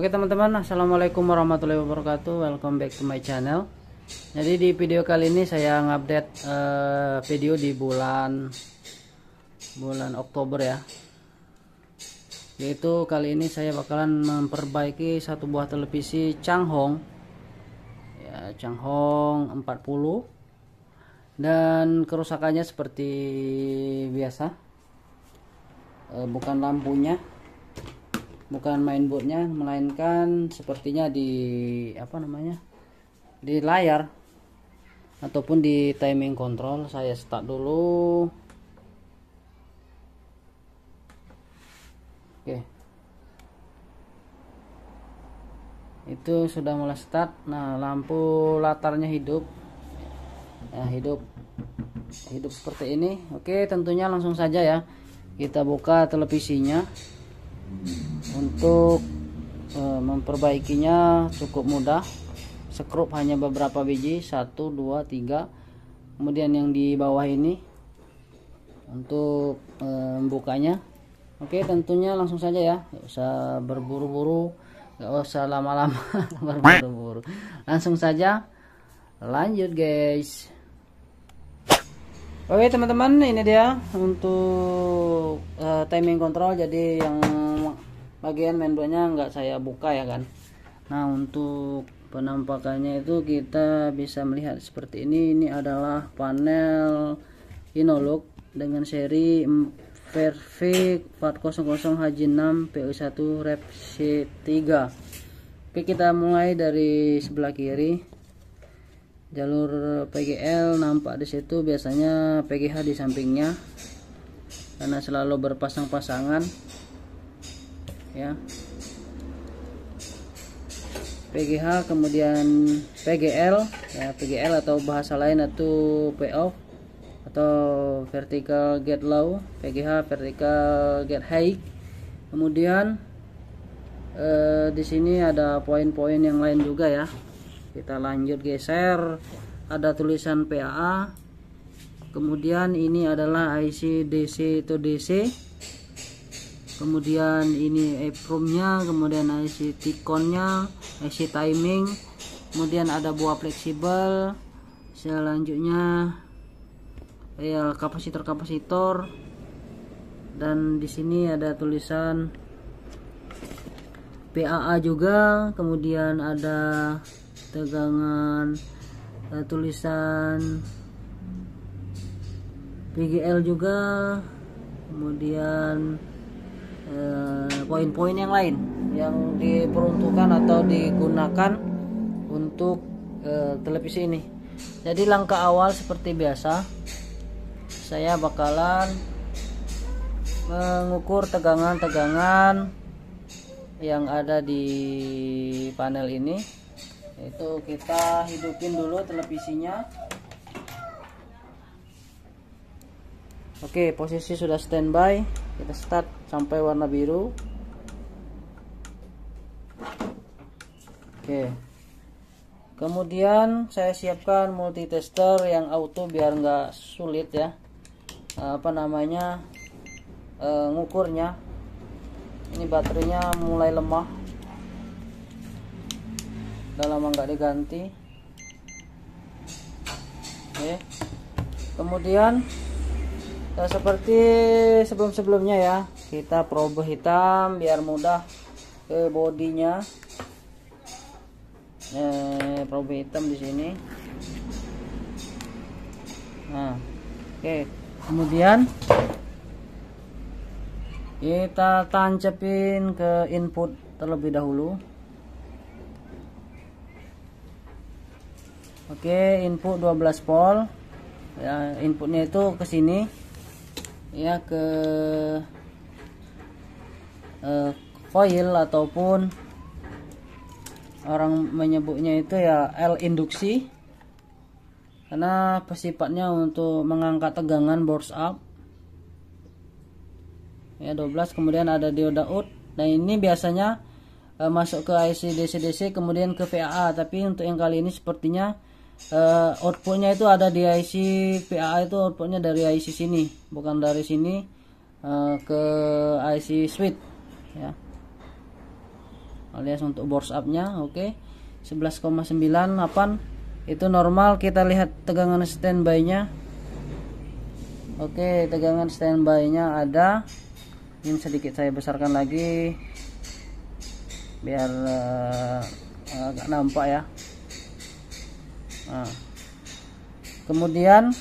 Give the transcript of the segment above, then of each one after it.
Oke teman-teman Assalamualaikum warahmatullahi wabarakatuh Welcome back to my channel Jadi di video kali ini saya ngupdate uh, video di bulan Bulan Oktober ya Yaitu kali ini saya bakalan memperbaiki satu buah televisi Changhong ya, Changhong 40 Dan kerusakannya seperti biasa uh, Bukan lampunya bukan main boardnya melainkan sepertinya di apa namanya di layar ataupun di timing control saya start dulu oke itu sudah mulai start nah lampu latarnya hidup nah hidup hidup seperti ini oke tentunya langsung saja ya kita buka televisinya untuk e, memperbaikinya cukup mudah sekrup hanya beberapa biji satu dua tiga. kemudian yang di bawah ini untuk e, membukanya oke tentunya langsung saja ya gak usah berburu-buru gak usah lama-lama berburu-buru langsung saja lanjut guys Oke teman-teman ini dia untuk uh, timing control jadi yang bagian mainboardnya nggak saya buka ya kan nah untuk penampakannya itu kita bisa melihat seperti ini ini adalah panel Inolog dengan seri Perfect 400 hj 6 PU1 Rep C3 Oke kita mulai dari sebelah kiri jalur PGL nampak di situ biasanya PGH di sampingnya karena selalu berpasang-pasangan ya PGH kemudian PGL ya PGL atau bahasa lain atau payoff atau vertical get low PGH vertical get high kemudian eh, di sini ada poin-poin yang lain juga ya kita lanjut geser ada tulisan PAA kemudian ini adalah IC DC to DC kemudian ini eprom nya kemudian IC Tikon-nya, eh, IC timing, kemudian ada buah fleksibel, selanjutnya ya kapasitor-kapasitor dan di sini ada tulisan PAA juga, kemudian ada tegangan ada eh, tulisan PGL juga, kemudian Eh, poin-poin yang lain yang diperuntukkan atau digunakan untuk uh, televisi ini. Jadi langkah awal seperti biasa saya bakalan mengukur tegangan-tegangan yang ada di panel ini Itu kita hidupin dulu televisinya oke posisi sudah standby kita start sampai warna biru oke kemudian saya siapkan multitester yang auto biar nggak sulit ya apa namanya e, ngukurnya ini baterainya mulai lemah udah lama nggak diganti oke kemudian nah, seperti sebelum-sebelumnya ya kita probe hitam biar mudah ke eh, bodinya eh, probe hitam di sini nah oke okay. kemudian kita tancepin ke input terlebih dahulu oke okay, input 12 volt ya inputnya itu ke sini ya ke uh, eh, coil ataupun orang menyebutnya itu ya L induksi karena sifatnya untuk mengangkat tegangan burst up ya 12 kemudian ada dioda out nah ini biasanya uh, masuk ke IC DC DC kemudian ke VAA tapi untuk yang kali ini sepertinya uh, outputnya itu ada di IC PA itu outputnya dari IC sini bukan dari sini uh, ke IC switch ya alias untuk board up oke okay. 11,98 itu normal kita lihat tegangan standby-nya oke okay, tegangan standby-nya ada ini sedikit saya besarkan lagi biar uh, agak nampak ya nah. kemudian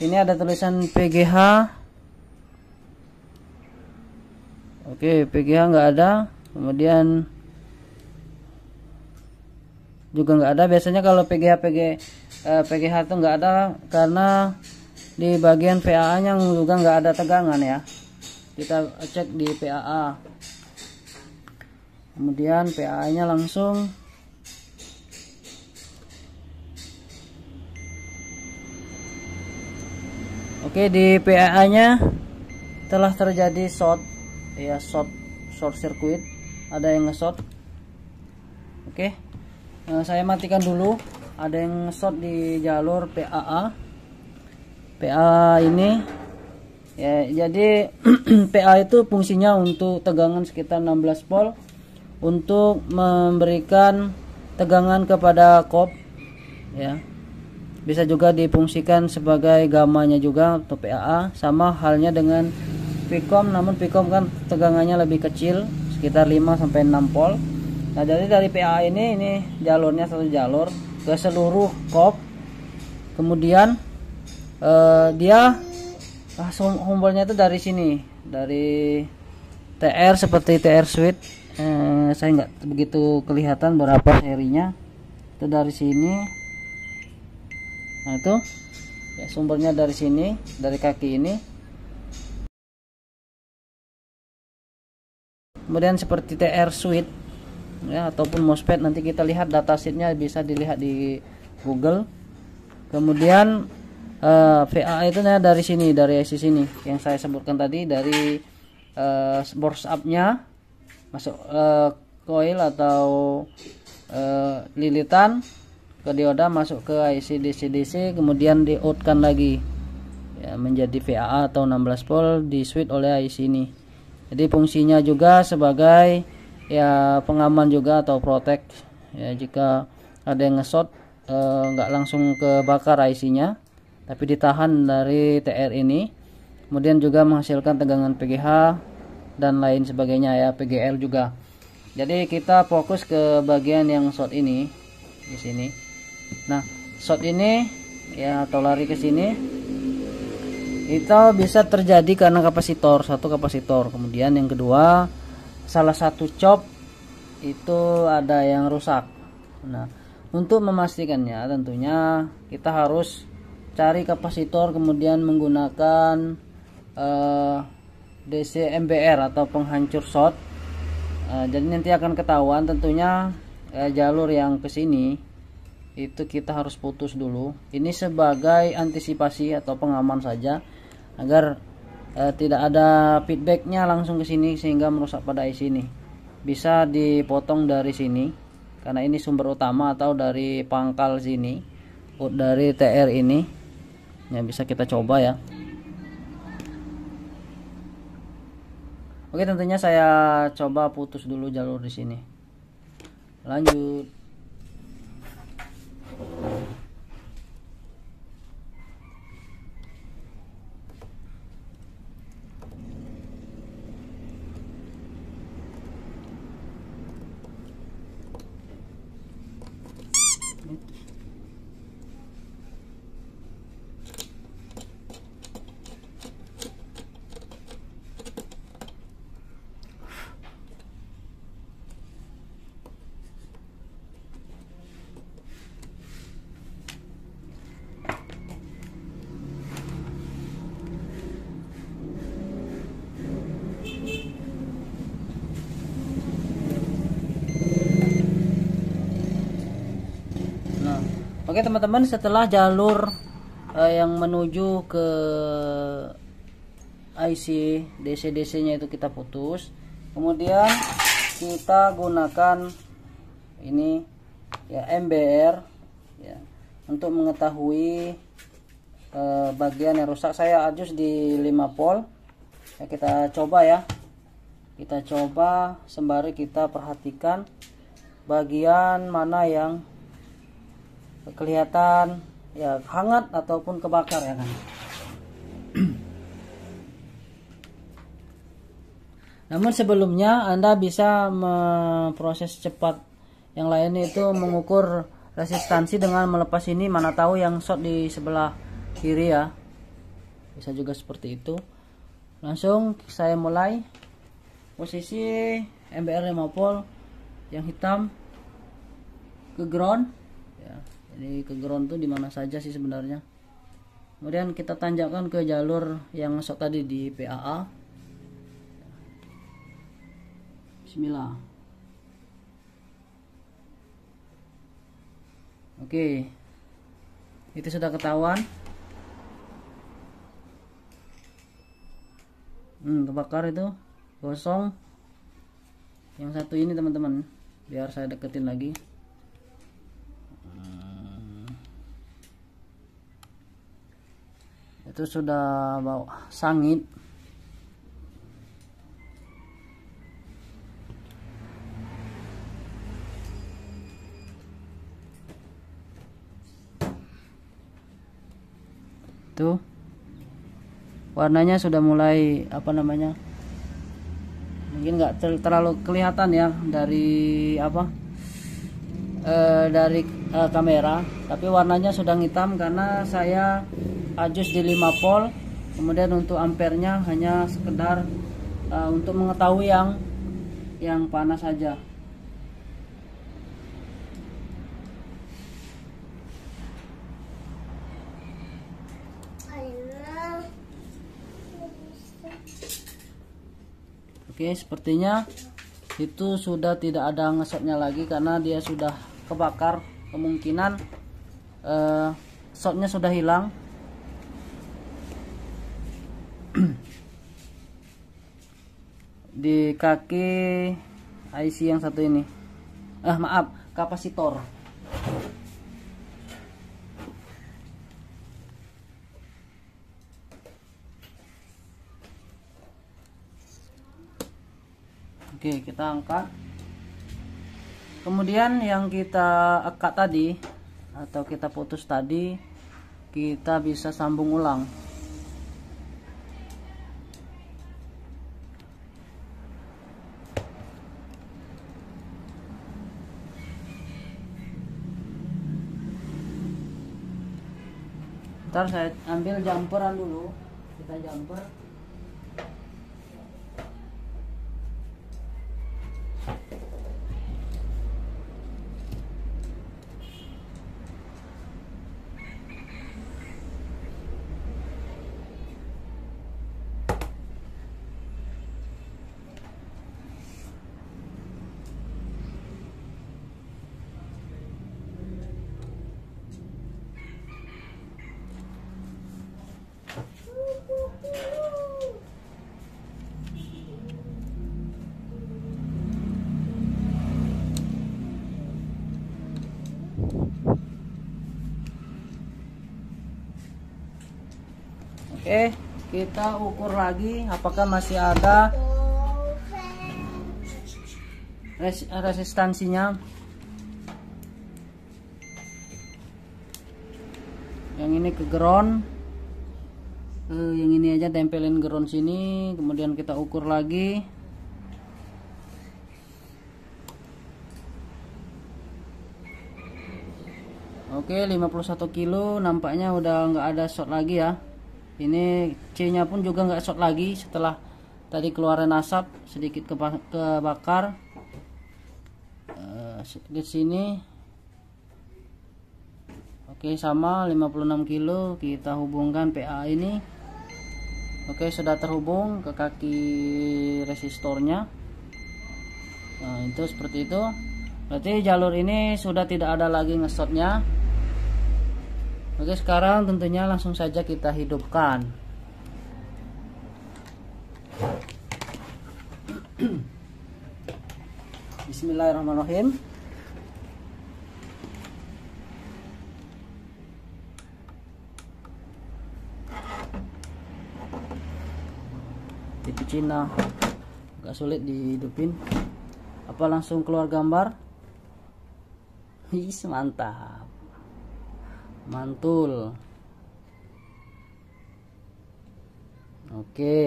ini ada tulisan PGH oke PGH nggak ada kemudian juga nggak ada biasanya kalau PGH PG eh, PGH itu nggak ada karena di bagian PAA nya juga nggak ada tegangan ya kita cek di PAA kemudian PAA nya langsung Oke di PAA nya telah terjadi short ya short short circuit ada yang ngesot Oke nah, saya matikan dulu ada yang ngesot di jalur PAA PA ini ya jadi PA itu fungsinya untuk tegangan sekitar 16 volt untuk memberikan tegangan kepada kop ya bisa juga difungsikan sebagai gamanya juga untuk PAA sama halnya dengan Picom namun Picom kan tegangannya lebih kecil sekitar 5 sampai 6 volt. Nah, jadi dari PAA ini ini jalurnya satu jalur ke seluruh kop. Kemudian eh, dia ah, humbolnya itu dari sini, dari TR seperti TR switch, Eh, saya nggak begitu kelihatan berapa serinya. Itu dari sini nah itu ya, sumbernya dari sini dari kaki ini kemudian seperti TR Suite ya ataupun MOSFET nanti kita lihat datasheetnya bisa dilihat di Google kemudian uh, eh, VA itu nah, dari sini dari IC sini yang saya sebutkan tadi dari uh, box up-nya masuk uh, coil atau uh, lilitan ke dioda masuk ke IC DC-DC kemudian dioutkan lagi ya, menjadi VAA atau 16 volt di switch oleh IC ini jadi fungsinya juga sebagai ya pengaman juga atau protect ya jika ada yang ngesot eh, nggak eh, langsung kebakar IC nya tapi ditahan dari TR ini kemudian juga menghasilkan tegangan PGH dan lain sebagainya ya PGL juga jadi kita fokus ke bagian yang short ini di sini nah shot ini ya atau lari ke sini itu bisa terjadi karena kapasitor satu kapasitor kemudian yang kedua salah satu chop itu ada yang rusak nah untuk memastikannya tentunya kita harus cari kapasitor kemudian menggunakan uh, eh, DC MBR atau penghancur shot. uh, jadi nanti akan ketahuan tentunya uh, jalur yang ke sini itu kita harus putus dulu ini sebagai antisipasi atau pengaman saja agar eh, tidak ada feedbacknya langsung ke sini sehingga merusak pada IC ini bisa dipotong dari sini karena ini sumber utama atau dari pangkal sini dari TR ini yang bisa kita coba ya Oke tentunya saya coba putus dulu jalur di sini lanjut Oke teman-teman setelah jalur uh, yang menuju ke IC DC-DC nya itu kita putus kemudian kita gunakan ini ya MBR ya untuk mengetahui uh, bagian yang rusak saya adjust di 5 volt ya, kita coba ya kita coba sembari kita perhatikan bagian mana yang kelihatan ya hangat ataupun kebakar ya kan namun sebelumnya anda bisa memproses cepat yang lain itu mengukur resistansi dengan melepas ini mana tahu yang short di sebelah kiri ya bisa juga seperti itu langsung saya mulai posisi MBR 5 volt yang hitam ke ground ini ke ground tuh dimana saja sih sebenarnya kemudian kita tanjakan ke jalur yang masuk tadi di PAA Bismillah oke itu sudah ketahuan hmm kebakar itu gosong yang satu ini teman-teman biar saya deketin lagi itu sudah bau sangit itu warnanya sudah mulai apa namanya mungkin nggak ter terlalu kelihatan ya dari apa e, dari e, kamera tapi warnanya sudah hitam karena saya ajus di 5 volt kemudian untuk ampernya hanya sekedar uh, untuk mengetahui yang yang panas saja Oke, sepertinya itu sudah tidak ada ngesotnya lagi karena dia sudah kebakar. Kemungkinan uh, eh, shotnya sudah hilang di kaki IC yang satu ini ah maaf kapasitor Oke, kita angkat. Kemudian yang kita angkat tadi atau kita putus tadi, kita bisa sambung ulang. Ntar saya ambil jumperan dulu. Kita jumper. Oke, eh, kita ukur lagi apakah masih ada res resistansinya. Yang ini ke ground. Uh, yang ini aja tempelin ground sini, kemudian kita ukur lagi. Oke, 51 kilo nampaknya udah nggak ada shot lagi ya ini C nya pun juga nggak short lagi setelah tadi keluaran asap sedikit kebakar ke eh, di sini oke sama 56 kilo kita hubungkan PA ini oke sudah terhubung ke kaki resistornya nah itu seperti itu berarti jalur ini sudah tidak ada lagi ngesotnya Oke sekarang tentunya langsung saja kita hidupkan Bismillahirrahmanirrahim itu Cina Gak sulit dihidupin apa langsung keluar gambar Hih, mantap mantul oke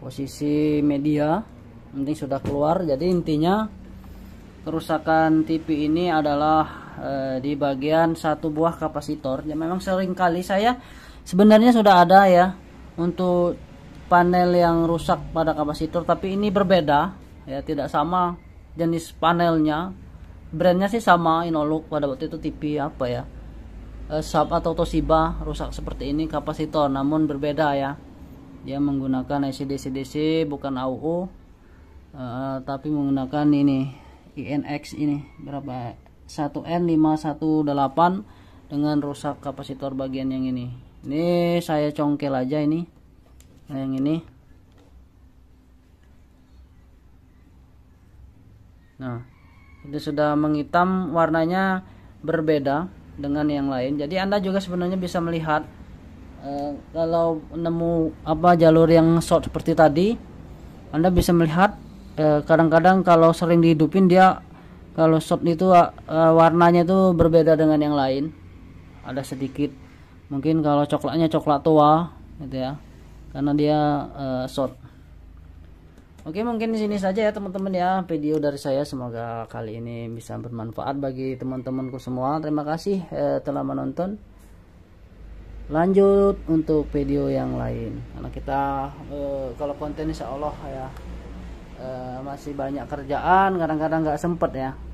posisi media penting sudah keluar jadi intinya kerusakan TV ini adalah e, di bagian satu buah kapasitor ya memang sering kali saya sebenarnya sudah ada ya untuk panel yang rusak pada kapasitor tapi ini berbeda ya tidak sama jenis panelnya brandnya sih sama Inolux pada waktu itu TV apa ya Eh, sub atau Toshiba rusak seperti ini kapasitor namun berbeda ya dia menggunakan IC dc dc bukan AUO uh, eh, tapi menggunakan ini INX ini berapa 1N518 dengan rusak kapasitor bagian yang ini ini saya congkel aja ini yang ini nah ini sudah menghitam warnanya berbeda dengan yang lain. Jadi Anda juga sebenarnya bisa melihat uh, kalau nemu apa jalur yang short seperti tadi, Anda bisa melihat eh, kadang-kadang uh, kalau sering dihidupin dia kalau short itu uh, warnanya itu berbeda dengan yang lain. Ada sedikit mungkin kalau coklatnya coklat tua gitu ya. Karena dia uh, short Oke mungkin di sini saja ya teman-teman ya video dari saya semoga kali ini bisa bermanfaat bagi teman-temanku semua terima kasih eh, telah menonton lanjut untuk video yang lain karena kita eh, kalau konten insya Allah ya eh, masih banyak kerjaan kadang-kadang nggak -kadang sempet ya